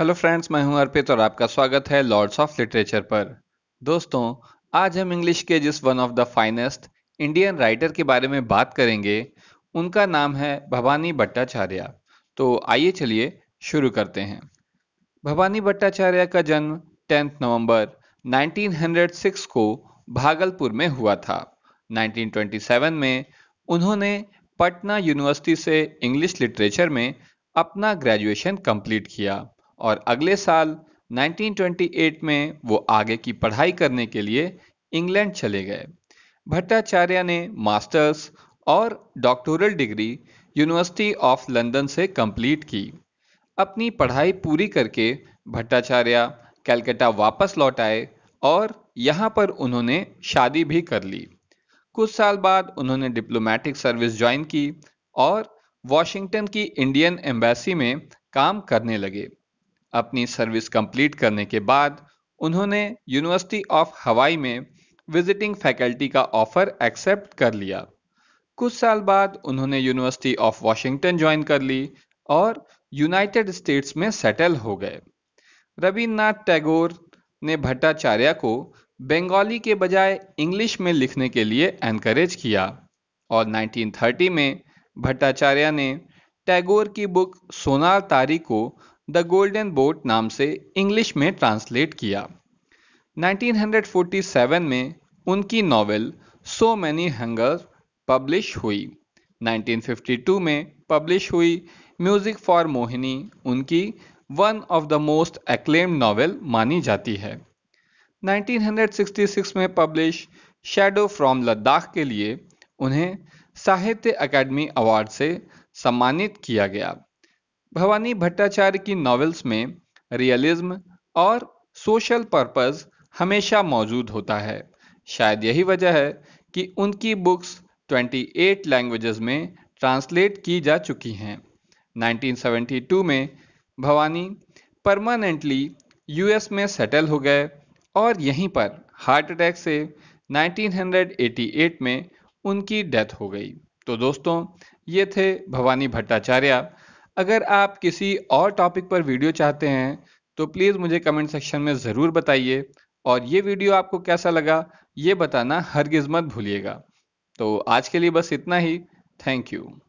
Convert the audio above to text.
hello friends मैं हूं अर्पित और आपका स्वागत है लॉर्ड्स ऑफ लिटरेचर पर दोस्तों आज हम इंग्लिश के जिस one of the finest Indian writer के बारे में बात करेंगे उनका नाम है भवानी भट्टाचार्य तो आइए चलिए शुरू करते हैं भवानी भट्टाचार्य का जन्म टेंथ नवंबर 1906 को भागलपुर में हुआ था 1927 में उन्होंने पटना यूनिवर्सिटी से इंग्लिश लिटरेचर में अपना ग्रेजुएशन कंप्लीट किया और अगले साल 1928 में वो आगे की पढ़ाई करने के लिए इंग्लैंड चले गए भट्टाचार्य ने मास्टर्स और doctoral degree university of London से कंप्लीट की अपनी पढ़ाई पूरी करके भट्टाचार्य कैलकटा वापस लौट आए और यहाँ पर उन्होंने शादी भी कर ली कुछ साल बाद उन्होंने डिप्लोमेटिक सर्विस ज्वाइन की और वॉशिंगटन की इंडियन एम्बेसी में काम करने लगे अपनी सर्विस कंप्लीट करने के बाद उन्होंने यूनिवर्सिटी ऑफ हवाई में विजिटिंग फैकल्टी का ऑफर एक्सेप्ट कर लिया कुछ साल बाद उन्होंने यूनिवर्सिटी ऑफ वॉशिंगटन ज्वाइन कर ली और यूनाइटेड स्टेट्स में सेटल हो गए रविन्द्रनाथ टैगोर ने भट्टाचार्य को बंगाली के बजाय इंग्लिश में लिखने के लिए एनकरेज किया और 1930 में भट्टाचार्य ने टैगोर की बुक सोनार तारी को द गोल्डन बोट नाम से इंग्लिश में ट्रांसलेट किया 1947 में उनकी novel so many hunger publish हुई 1952 में पब्लिश हुई म्यूजिक फॉर मोहिनी उनकी one of the most acclaimed novel मानी जाती है 1966 में पब्लिश शेडो फ्रॉम लद्दाख के लिए उन्हें साहित्य अकेडमी अवार्ड से सम्मानित किया गया भवानी भट्टाचार्य की नॉवेल्स में रियलिज्म और सोशल पर्पस हमेशा मौजूद होता है शायद यही वजह है कि उनकी बुक्स 28 लैंग्वेजेस में ट्रांसलेट की जा चुकी हैं 1972 में भवानी परमानेंटली यूएस में सेटल हो गए और यहीं पर हार्ट अटैक से 1988 में उनकी डेथ हो गई तो दोस्तों ये थे भवानी भट्टाचार्य अगर आप किसी और टॉपिक पर वीडियो चाहते हैं तो प्लीज़ मुझे कमेंट सेक्शन में ज़रूर बताइए और ये वीडियो आपको कैसा लगा ये बताना हर मत भूलिएगा तो आज के लिए बस इतना ही थैंक यू